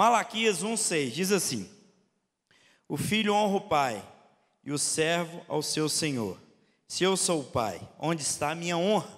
Malaquias 1,6 diz assim: O filho honra o pai e o servo ao seu senhor. Se eu sou o pai, onde está a minha honra?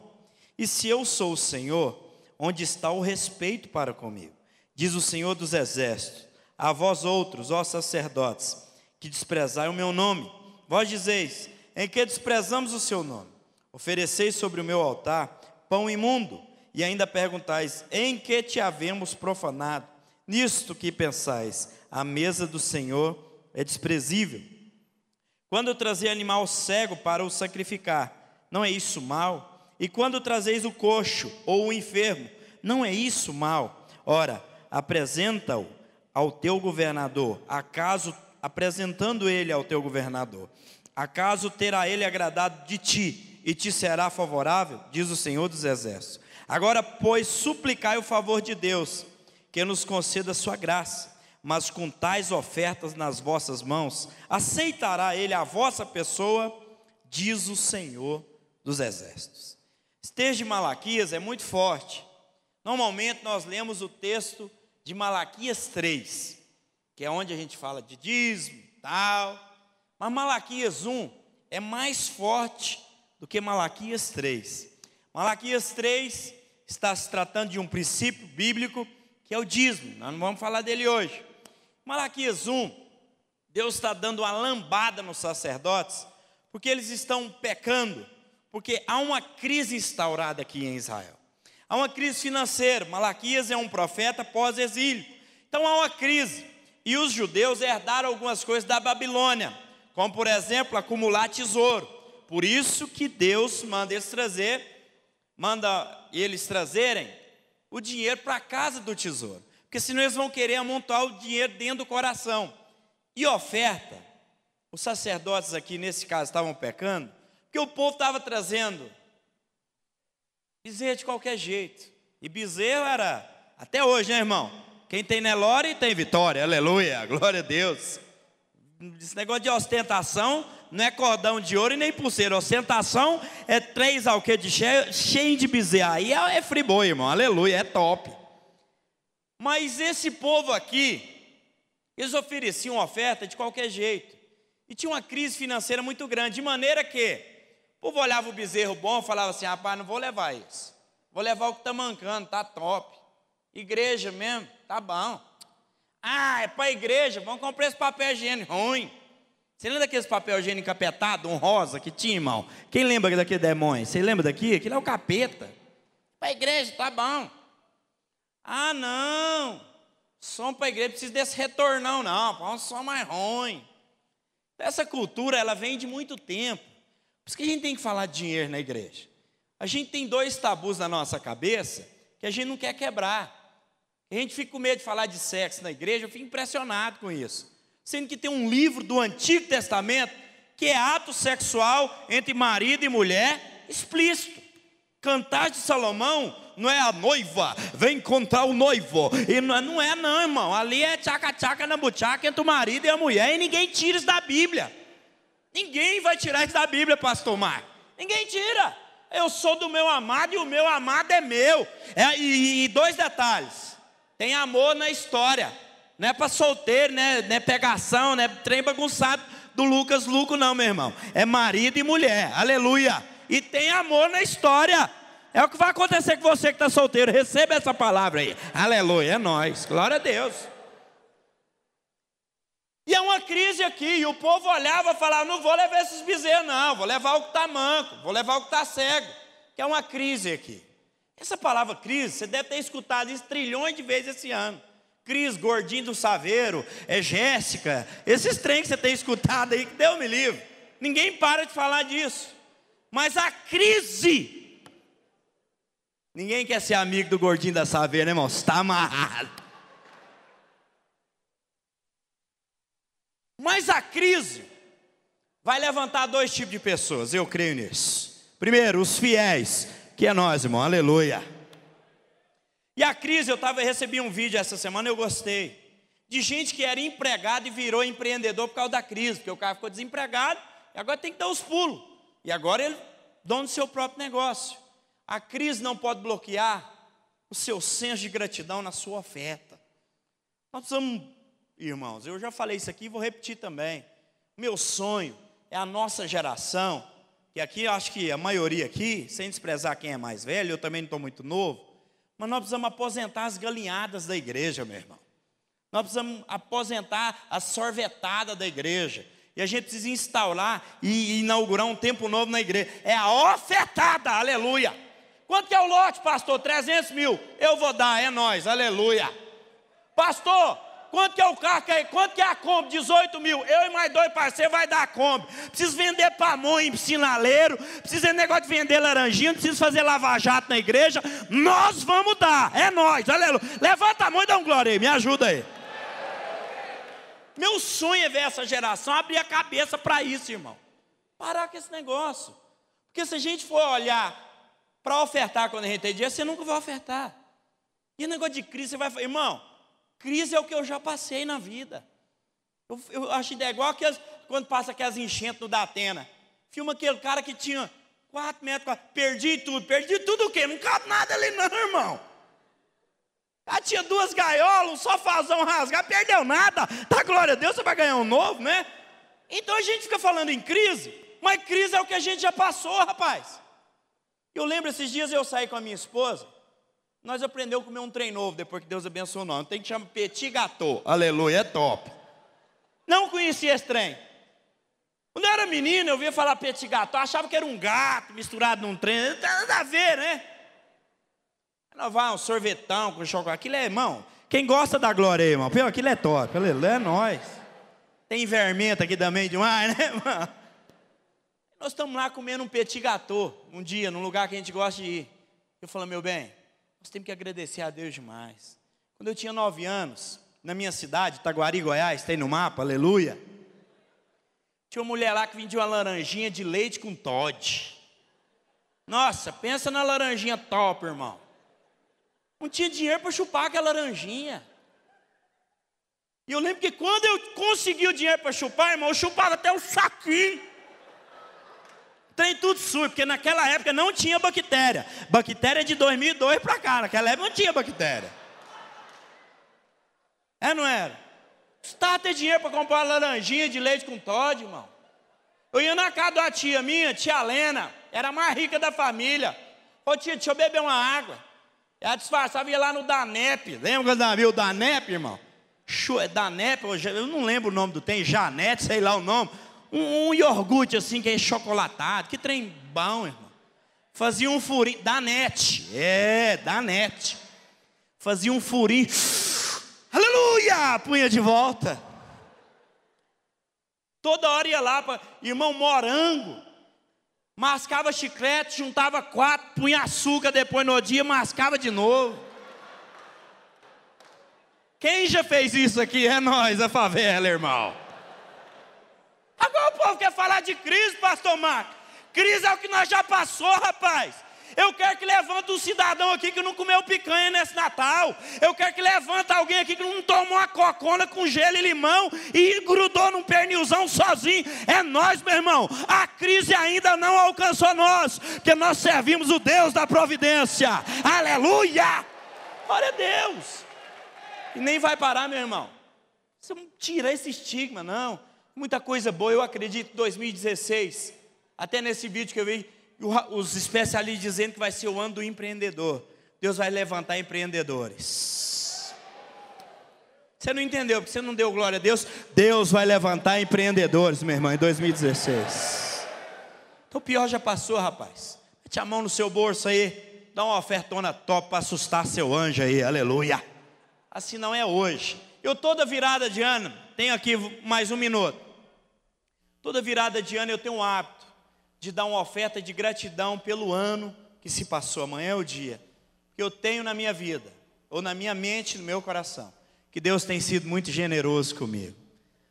E se eu sou o senhor, onde está o respeito para comigo? Diz o Senhor dos Exércitos: A vós outros, ó sacerdotes, que desprezai o meu nome, vós dizeis: Em que desprezamos o seu nome? Ofereceis sobre o meu altar pão imundo, e ainda perguntais: Em que te havemos profanado? Nisto que pensais, a mesa do Senhor é desprezível. Quando trazer animal cego para o sacrificar, não é isso mal? E quando trazeis o coxo ou o enfermo, não é isso mal? Ora, apresenta-o ao teu governador, acaso apresentando ele ao teu governador, acaso terá ele agradado de ti e te será favorável, diz o Senhor dos Exércitos. Agora, pois, suplicai o favor de Deus que nos conceda a sua graça, mas com tais ofertas nas vossas mãos, aceitará ele a vossa pessoa, diz o Senhor dos Exércitos. Esteja de Malaquias é muito forte. Normalmente nós lemos o texto de Malaquias 3, que é onde a gente fala de dízimo, tal. Mas Malaquias 1 é mais forte do que Malaquias 3. Malaquias 3 está se tratando de um princípio bíblico que é o dízimo. Nós não vamos falar dele hoje. Malaquias 1, Deus está dando uma lambada nos sacerdotes, porque eles estão pecando, porque há uma crise instaurada aqui em Israel. Há uma crise financeira. Malaquias é um profeta pós-exílio. Então há uma crise. E os judeus herdaram algumas coisas da Babilônia, como por exemplo acumular tesouro. Por isso que Deus manda eles trazer, manda eles trazerem o dinheiro para a casa do tesouro. Porque senão eles vão querer amontoar o dinheiro dentro do coração. E oferta, os sacerdotes aqui nesse caso estavam pecando, porque o povo estava trazendo bezerro de qualquer jeito. E bezerro era, até hoje, né, irmão? Quem tem Nelore tem vitória, aleluia, glória a Deus. Esse negócio de ostentação não é cordão de ouro e nem pulseira. Ostentação é três alqueires cheio, cheio de bezerra. Aí é, é friboi, irmão. Aleluia, é top. Mas esse povo aqui, eles ofereciam oferta de qualquer jeito. E tinha uma crise financeira muito grande. De maneira que o povo olhava o bezerro bom e falava assim: rapaz, não vou levar isso. Vou levar o que está mancando, tá top. Igreja mesmo, tá bom. Ah, é para a igreja, vamos comprar esse papel higiênico ruim. Você lembra daqueles papel higiênico apetado, um rosa que tinha, irmão? Quem lembra daquele demônio? Você lembra daqui? Aquilo é o capeta. Para a igreja, tá bom. Ah, não. Som para a igreja, precisa desse retornão, não. Para é um som mais ruim. Essa cultura, ela vem de muito tempo. Por isso que a gente tem que falar de dinheiro na igreja. A gente tem dois tabus na nossa cabeça que a gente não quer quebrar. A gente fica com medo de falar de sexo na igreja, eu fico impressionado com isso. Sendo que tem um livro do Antigo Testamento que é ato sexual entre marido e mulher explícito. Cantar de Salomão não é a noiva, vem encontrar o noivo. E é, não é, não, irmão. Ali é tchaca-tchaca na buchaca entre o marido e a mulher, e ninguém tira isso da Bíblia. Ninguém vai tirar isso da Bíblia, pastor Marco. Ninguém tira. Eu sou do meu amado e o meu amado é meu. É, e, e dois detalhes: tem amor na história. Não é para solteiro, né? Não é pegação, com né, Trem bagunçado do Lucas Luco, não, meu irmão. É marido e mulher. Aleluia. E tem amor na história. É o que vai acontecer com você que está solteiro. Receba essa palavra aí. Aleluia. É nós. Glória a Deus. E é uma crise aqui. E o povo olhava e falava: não vou levar esses bezerros, não. Vou levar o que está manco. Vou levar o que está cego. Que é uma crise aqui. Essa palavra crise, você deve ter escutado isso trilhões de vezes esse ano. Cris, gordinho do Saveiro, é Jéssica, esses trem que você tem escutado aí, que Deus me livre. Ninguém para de falar disso. Mas a crise. Ninguém quer ser amigo do gordinho da Saveiro, né, irmão? Está amarrado. Mas a crise vai levantar dois tipos de pessoas, eu creio nisso. Primeiro, os fiéis que é nós, irmão. Aleluia. E a crise, eu tava, recebi um vídeo essa semana, eu gostei. De gente que era empregado e virou empreendedor por causa da crise, porque o cara ficou desempregado e agora tem que dar os pulos. E agora ele dono do seu próprio negócio. A crise não pode bloquear o seu senso de gratidão na sua oferta. Nós precisamos, irmãos, eu já falei isso aqui e vou repetir também. Meu sonho é a nossa geração que aqui eu acho que a maioria aqui, sem desprezar quem é mais velho, eu também não estou muito novo, mas nós precisamos aposentar as galinhadas da igreja, meu irmão. Nós precisamos aposentar a sorvetada da igreja. E a gente precisa instaurar e inaugurar um tempo novo na igreja. É a ofertada, aleluia. Quanto que é o lote, pastor? 300 mil. Eu vou dar, é nós, aleluia. Pastor, Quanto que é o carro é aí? Quanto que é a Kombi? 18 mil. Eu e mais dois parceiros vai dar a Kombi. Preciso vender pamonha em sinaleiro. Preciso fazer negócio de vender laranjinha. Preciso fazer lava-jato na igreja. Nós vamos dar. É nós. Aleluia. Levanta a mão e dá um glória aí. Me ajuda aí. Meu sonho é ver essa geração abrir a cabeça para isso, irmão. Parar com esse negócio. Porque se a gente for olhar para ofertar quando a gente tem dinheiro, você nunca vai ofertar. E negócio de crise, você vai falar, irmão, Crise é o que eu já passei na vida. Eu, eu acho ideia igual aqueles, quando passa aquelas enchentes no Datena. Filma aquele cara que tinha 4 metros, perdi tudo. Perdi tudo o quê? Não cabe nada ali não, irmão. Ela ah, tinha duas gaiolas, um sofazão rasgar, perdeu nada. Tá, glória a Deus, você vai ganhar um novo, né? Então a gente fica falando em crise, mas crise é o que a gente já passou, rapaz. Eu lembro esses dias eu saí com a minha esposa, nós aprendemos a comer um trem novo depois que Deus abençoou nós. tem que chamar petit gâteau. Aleluia, é top. Não conhecia esse trem. Quando eu era menino, eu via falar petit gâteau, achava que era um gato misturado num trem. Não tem nada a ver, né? Ela vai um sorvetão com chocolate. Aquilo é, irmão. Quem gosta da glória aí, irmão? Pô, aquilo é top. Aleluia, é nós. Tem vermenta aqui também demais, né, irmão? Nós estamos lá comendo um petit gâteau um dia, num lugar que a gente gosta de ir. Eu falo, meu bem, nós temos que agradecer a Deus demais. Quando eu tinha nove anos, na minha cidade, Itaguari, Goiás, tem no mapa, aleluia. Tinha uma mulher lá que vendia uma laranjinha de leite com Todd. Nossa, pensa na laranjinha top, irmão. Não tinha dinheiro para chupar aquela laranjinha. E eu lembro que quando eu consegui o dinheiro para chupar, irmão, eu chupava até o saquinho tudo sujo, porque naquela época não tinha bactéria. Bactéria de 2002 para cá, naquela época não tinha bactéria. É, não era? Está ter dinheiro para comprar laranjinha de leite com Todd, irmão. Eu ia na casa da tia minha, tia Lena, era a mais rica da família. Ô tia, deixa eu beber uma água. Ela disfarçava, ia lá no Danep. Lembra quando havia o Danep, irmão? É Danep, eu não lembro o nome do tem, Janete, sei lá o nome um, um iogurte assim, que é chocolatado, que trem bom, irmão. Fazia um furinho, Danete, é, Danete. Fazia um furinho, aleluia, punha de volta. Toda hora ia lá, pra, irmão, morango. Mascava chiclete, juntava quatro, punha açúcar depois no dia, mascava de novo. Quem já fez isso aqui é nós, a favela, irmão. Agora o povo quer falar de crise, pastor Marcos. Crise é o que nós já passou, rapaz. Eu quero que levante um cidadão aqui que não comeu picanha nesse Natal. Eu quero que levante alguém aqui que não tomou uma cocona com gelo e limão e grudou num pernilzão sozinho. É nós, meu irmão. A crise ainda não alcançou nós, porque nós servimos o Deus da providência. Aleluia! Glória a Deus! E nem vai parar, meu irmão. Você não tira esse estigma, não muita coisa boa, eu acredito, 2016, até nesse vídeo que eu vi, os especialistas dizendo que vai ser o ano do empreendedor. Deus vai levantar empreendedores. Você não entendeu, porque você não deu glória a Deus. Deus vai levantar empreendedores, meu irmão, em 2016. Então o pior já passou, rapaz. Mete a mão no seu bolso aí. Dá uma ofertona top para assustar seu anjo aí, aleluia. Assim não é hoje. Eu toda virada de ano, tenho aqui mais um minuto. Toda virada de ano eu tenho o hábito de dar uma oferta de gratidão pelo ano que se passou. Amanhã é o dia que eu tenho na minha vida, ou na minha mente, no meu coração, que Deus tem sido muito generoso comigo.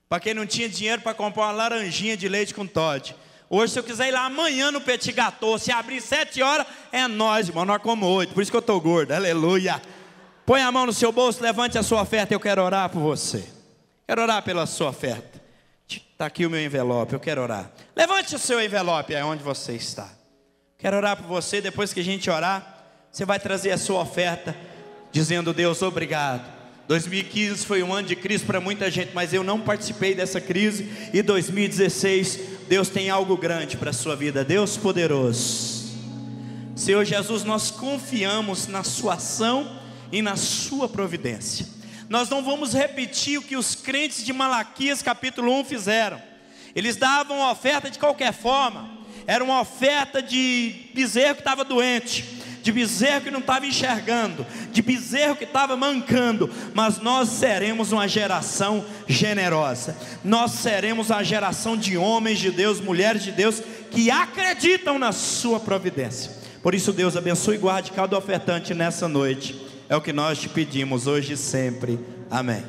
Para quem não tinha dinheiro para comprar uma laranjinha de leite com Todd. Hoje, se eu quiser ir lá amanhã no Petit Gâteau, se abrir sete horas, é nós, irmão, nós como oito. Por isso que eu estou gordo, aleluia. Põe a mão no seu bolso, levante a sua oferta, eu quero orar por você. Quero orar pela sua oferta. Está aqui o meu envelope, eu quero orar. Levante o seu envelope, é onde você está. Quero orar por você, depois que a gente orar, você vai trazer a sua oferta, dizendo: Deus, obrigado. 2015 foi um ano de crise para muita gente, mas eu não participei dessa crise. E 2016, Deus tem algo grande para a sua vida, Deus poderoso. Senhor Jesus, nós confiamos na Sua ação e na sua providência. Nós não vamos repetir o que os crentes de Malaquias capítulo 1 fizeram. Eles davam oferta de qualquer forma. Era uma oferta de bezerro que estava doente, de bezerro que não estava enxergando, de bezerro que estava mancando, mas nós seremos uma geração generosa, nós seremos uma geração de homens de Deus, mulheres de Deus, que acreditam na Sua providência. Por isso, Deus abençoe e guarde cada ofertante nessa noite. É o que nós te pedimos hoje e sempre. Amém.